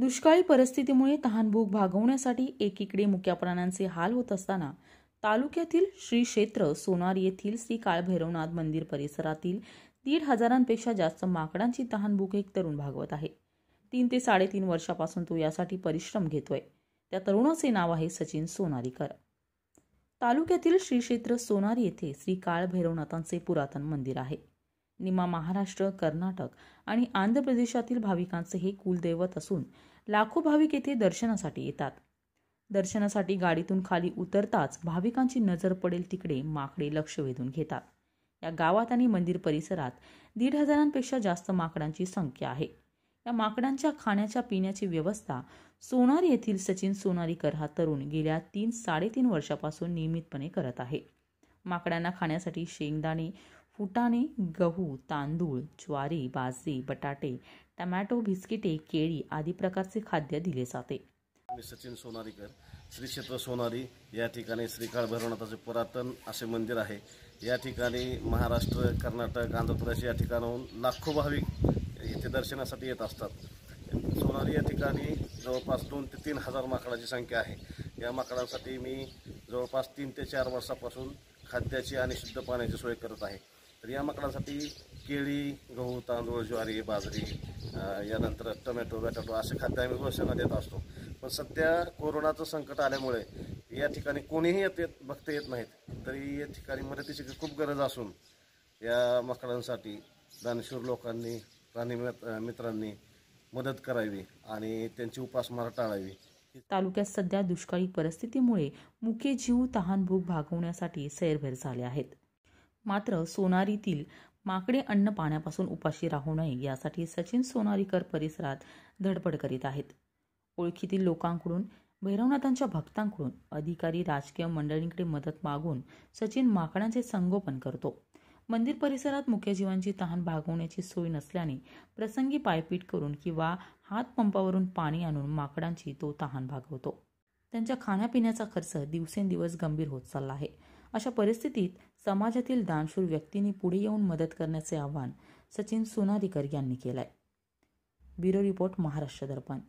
दुष्काळी परिस्थितीमुळे तहानभूक भागवण्यासाठी एकीकडे मुक्या प्राण्यांचे हाल होत असताना तालुक्यातील श्री क्षेत्र सोनार येथील श्री काळभैरवनाथ मंदिर परिसरातील दीड हजारांपेक्षा जास्त माकडांची तहानभूक एक तरुण भागवत आहे तीन ते साडेतीन वर्षापासून तो यासाठी परिश्रम घेतोय त्या तरुणाचे नाव आहे सचिन सोनारीकर तालुक्यातील श्री क्षेत्र सोनार येथे श्री काळभैरवनाथांचे पुरातन मंदिर आहे निमा महाराष्ट्र कर्नाटक आणि आंध्र प्रदेशातील भाविकांचे हे कुलदैवत असून लाखो भाविक येथे दर्शनासाठी येतात दर्शनासाठी गाडीतून खाली उतरताच भाविकांची नजर पडेल तिकडे माकडे लक्ष वेधून घेतात या गावात आणि मंदिर परिसरात दीड हजारांपेक्षा जास्त माकडांची संख्या आहे या माकडांच्या खाण्याच्या पिण्याची व्यवस्था सोनारी येथील सचिन सोनारीकर हा तरुण गेल्या तीन साडेतीन वर्षापासून नियमितपणे करत आहे माकडांना खाण्यासाठी शेंगदाणे फुटाणे गहू तांदूळ ज्वारी बाजरी बटाटे टमॅटो बिस्किटे केळी आदी प्रकारचे खाद्य दिले जाते मी सचिन सोनारीकर श्री क्षेत्र सोनारी या ठिकाणी श्रीकाळ भैरवनाथाचे पुरातन असे मंदिर आहे या ठिकाणी महाराष्ट्र कर्नाटक आंध्र प्रदेश या ठिकाणाहून लाखो भाविक येथे दर्शनासाठी येत असतात सोनारी या ठिकाणी जवळपास दोन ते तीन हजार माकडाची संख्या आहे या माकडांसाठी मी जवळपास तीन ते चार वर्षापासून खाद्याची आणि शुद्ध पाण्याची सोय करत आहे तर या मकडासाठी केळी गहू तांदूळ ज्वारी बाजरी यानंतर टोमॅटो बॅटाटो असे खाद्य आम्ही घोषणा देत असतो पण सध्या कोरोनाचं संकट आल्यामुळे या ठिकाणी कोणीही येत येत भक्त येत नाहीत तरी या ठिकाणी मदतीची खूप गरज असून या मकडांसाठी दानशूर लोकांनी प्राणी मित्रांनी मदत करावी आणि त्यांची उपासमार टाळावी तालुक्यात सध्या दुष्काळी परिस्थितीमुळे मुके जीव तहान भूक भागवण्यासाठी सैरभैर झाले आहेत मात्र सोनारीतील माकडे अन्न पाण्यापासून उपाशी राहू नये यासाठी सचिन सोनारीकर परिसरात धडपड करीत आहेत ओळखीतील लोकांकडून भैरवनाथांच्या भक्तांकडून अधिकारी राजकीय मंडळींकडे मदत मागून सचिन माकडांचे संगोपन करतो मंदिर परिसरात मुख्यजीवांची तहान भागवण्याची सोय नसल्याने प्रसंगी पायपीट करून किंवा हातपंपावरून पाणी आणून माकडांची तो तहान भागवतो त्यांच्या खाण्यापिण्याचा खर्च दिवसेंदिवस गंभीर होत चालला आहे अशा परिस्थितीत समाजातील दानशूर व्यक्तींनी पुढे येऊन मदत करण्याचे आवाहन सचिन सोनारीकर यांनी केलं आहे ब्युरो रिपोर्ट महाराष्ट्र दर्पण